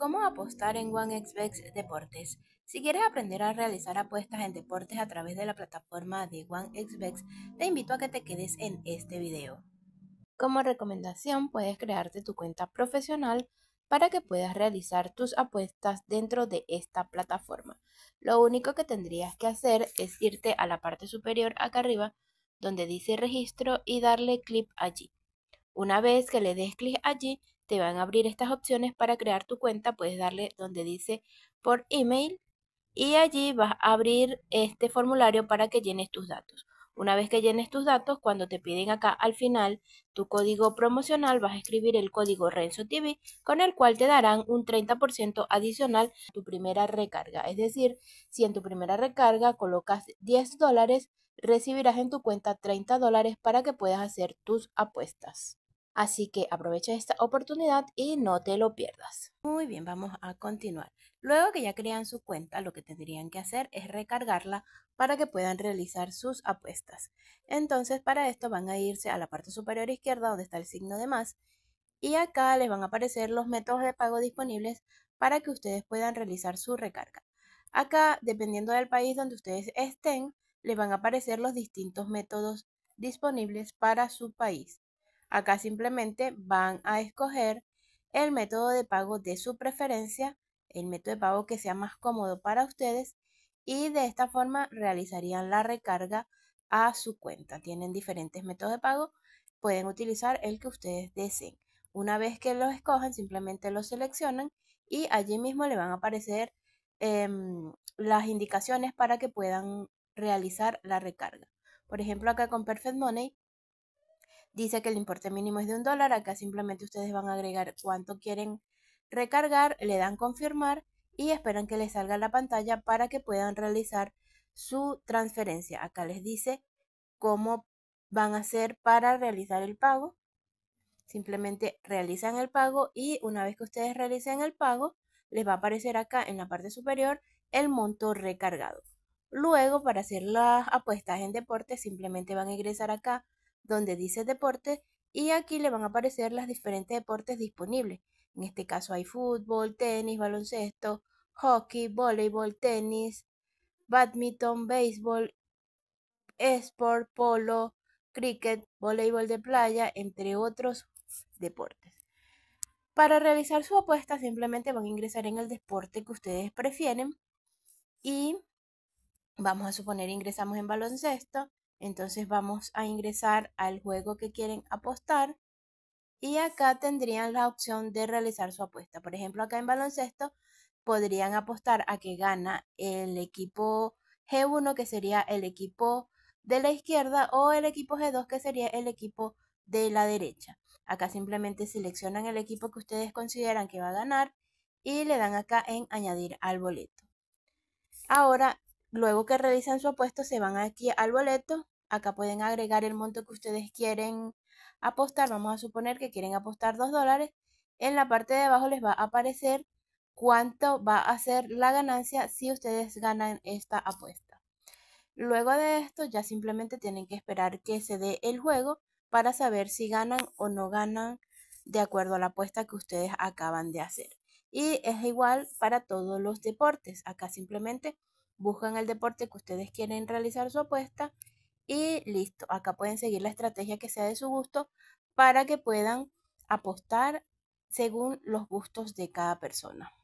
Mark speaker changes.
Speaker 1: ¿Cómo apostar en XBEX Deportes? Si quieres aprender a realizar apuestas en deportes a través de la plataforma de 1xbet te invito a que te quedes en este video. Como recomendación, puedes crearte tu cuenta profesional para que puedas realizar tus apuestas dentro de esta plataforma. Lo único que tendrías que hacer es irte a la parte superior acá arriba donde dice registro y darle clic allí. Una vez que le des clic allí, te van a abrir estas opciones para crear tu cuenta. Puedes darle donde dice por email y allí vas a abrir este formulario para que llenes tus datos. Una vez que llenes tus datos, cuando te piden acá al final tu código promocional, vas a escribir el código Renzo TV, con el cual te darán un 30% adicional a tu primera recarga. Es decir, si en tu primera recarga colocas 10 dólares, recibirás en tu cuenta 30 dólares para que puedas hacer tus apuestas. Así que aprovecha esta oportunidad y no te lo pierdas. Muy bien, vamos a continuar. Luego que ya crean su cuenta, lo que tendrían que hacer es recargarla para que puedan realizar sus apuestas. Entonces, para esto van a irse a la parte superior izquierda donde está el signo de más y acá les van a aparecer los métodos de pago disponibles para que ustedes puedan realizar su recarga. Acá, dependiendo del país donde ustedes estén, les van a aparecer los distintos métodos disponibles para su país. Acá simplemente van a escoger el método de pago de su preferencia, el método de pago que sea más cómodo para ustedes y de esta forma realizarían la recarga a su cuenta. Tienen diferentes métodos de pago, pueden utilizar el que ustedes deseen. Una vez que los escojan, simplemente los seleccionan y allí mismo le van a aparecer em, las indicaciones para que puedan realizar la recarga. Por ejemplo, acá con Perfect Money dice que el importe mínimo es de un dólar, acá simplemente ustedes van a agregar cuánto quieren recargar, le dan confirmar y esperan que les salga la pantalla para que puedan realizar su transferencia. Acá les dice cómo van a hacer para realizar el pago. Simplemente realizan el pago y una vez que ustedes realicen el pago, les va a aparecer acá en la parte superior el monto recargado. Luego, para hacer las apuestas en deporte, simplemente van a ingresar acá donde dice deporte y aquí le van a aparecer las diferentes deportes disponibles. En este caso hay fútbol, tenis, baloncesto, hockey, voleibol, tenis, badminton, béisbol, sport, polo, cricket, voleibol de playa, entre otros deportes. Para realizar su apuesta simplemente van a ingresar en el deporte que ustedes prefieren y vamos a suponer ingresamos en baloncesto entonces vamos a ingresar al juego que quieren apostar y acá tendrían la opción de realizar su apuesta. Por ejemplo, acá en baloncesto podrían apostar a que gana el equipo G1, que sería el equipo de la izquierda, o el equipo G2, que sería el equipo de la derecha. Acá simplemente seleccionan el equipo que ustedes consideran que va a ganar y le dan acá en añadir al boleto. Ahora Luego que realizan su apuesto se van aquí al boleto. Acá pueden agregar el monto que ustedes quieren apostar. Vamos a suponer que quieren apostar 2 dólares. En la parte de abajo les va a aparecer cuánto va a ser la ganancia si ustedes ganan esta apuesta. Luego de esto ya simplemente tienen que esperar que se dé el juego para saber si ganan o no ganan de acuerdo a la apuesta que ustedes acaban de hacer. Y es igual para todos los deportes. Acá simplemente buscan el deporte que ustedes quieren realizar su apuesta y listo, acá pueden seguir la estrategia que sea de su gusto para que puedan apostar según los gustos de cada persona.